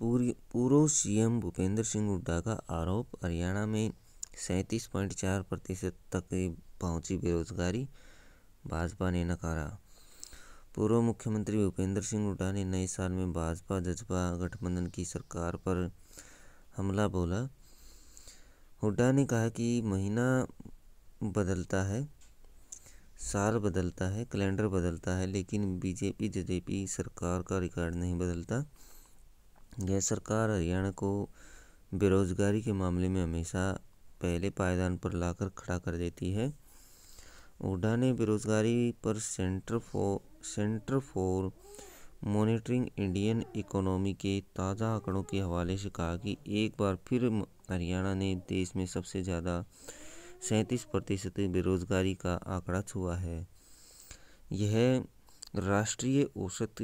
पूर्व सीएम भूपेंद्र सिंह हुड्डा का आरोप हरियाणा में सैंतीस पॉइंट चार प्रतिशत तक पहुंची बेरोजगारी भाजपा ने नकारा पूर्व मुख्यमंत्री भूपेंद्र सिंह हुड्डा ने नए साल में भाजपा जजपा गठबंधन की सरकार पर हमला बोला हुड्डा ने कहा कि महीना बदलता है साल बदलता है कैलेंडर बदलता है लेकिन बीजेपी जजेपी सरकार का रिकॉर्ड नहीं बदलता यह सरकार हरियाणा को बेरोजगारी के मामले में हमेशा पहले पायदान पर लाकर खड़ा कर देती है ओडा ने बेरोजगारी पर centre for centre for monitoring Indian economy के ताज़ा आंकड़ों के हवाले से कहा कि एक बार फिर हरियाणा ने देश में सबसे ज़्यादा सैंतीस प्रतिशत बेरोजगारी का आंकड़ा छुआ है यह राष्ट्रीय औसत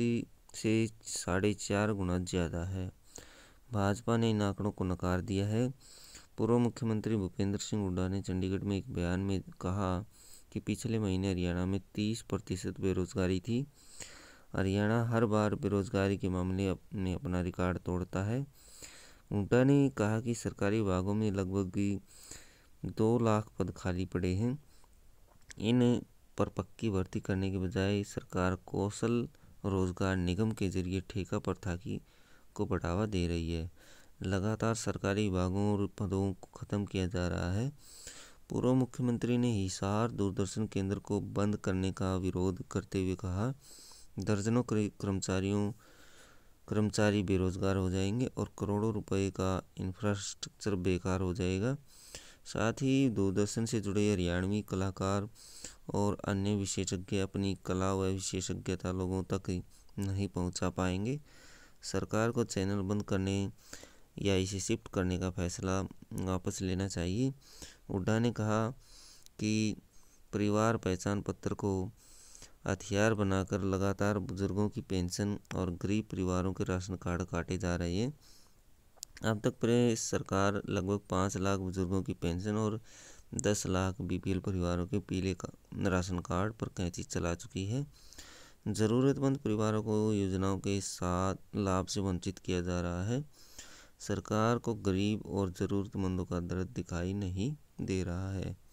से साढ़े चार गुना ज़्यादा है भाजपा ने इन आंकड़ों को नकार दिया है पूर्व मुख्यमंत्री भूपेंद्र सिंह हुड्डा ने चंडीगढ़ में एक बयान में कहा कि पिछले महीने हरियाणा में तीस प्रतिशत बेरोजगारी थी हरियाणा हर बार बेरोजगारी के मामले में अपना रिकॉर्ड तोड़ता है हुड्डा ने कहा कि सरकारी विभागों में लगभग दो लाख पद खाली पड़े हैं इन पर पक्की भर्ती करने के बजाय सरकार कौशल रोजगार निगम के जरिए ठेका प्रथा की को बढ़ावा दे रही है लगातार सरकारी विभागों और पदों को ख़त्म किया जा रहा है पूर्व मुख्यमंत्री ने हिसार दूरदर्शन केंद्र को बंद करने का विरोध करते हुए कहा दर्जनों कर्मचारियों कर्मचारी बेरोजगार हो जाएंगे और करोड़ों रुपए का इंफ्रास्ट्रक्चर बेकार हो जाएगा साथ ही दूरदर्शन से जुड़े हरियाणवी कलाकार और अन्य विशेषज्ञ अपनी कला व विशेषज्ञता लोगों तक नहीं पहुंचा पाएंगे सरकार को चैनल बंद करने या इसे शिफ्ट करने का फैसला वापस लेना चाहिए हुड्डा ने कहा कि परिवार पहचान पत्र को हथियार बनाकर लगातार बुजुर्गों की पेंशन और गरीब परिवारों के राशन कार्ड काटे जा रहे हैं अब तक प्रेस सरकार लगभग पाँच लाख बुजुर्गों की पेंशन और दस लाख बीपीएल परिवारों के पीले का, राशन कार्ड पर कैंची चला चुकी है ज़रूरतमंद परिवारों को योजनाओं के साथ लाभ से वंचित किया जा रहा है सरकार को गरीब और ज़रूरतमंदों का दर्द दिखाई नहीं दे रहा है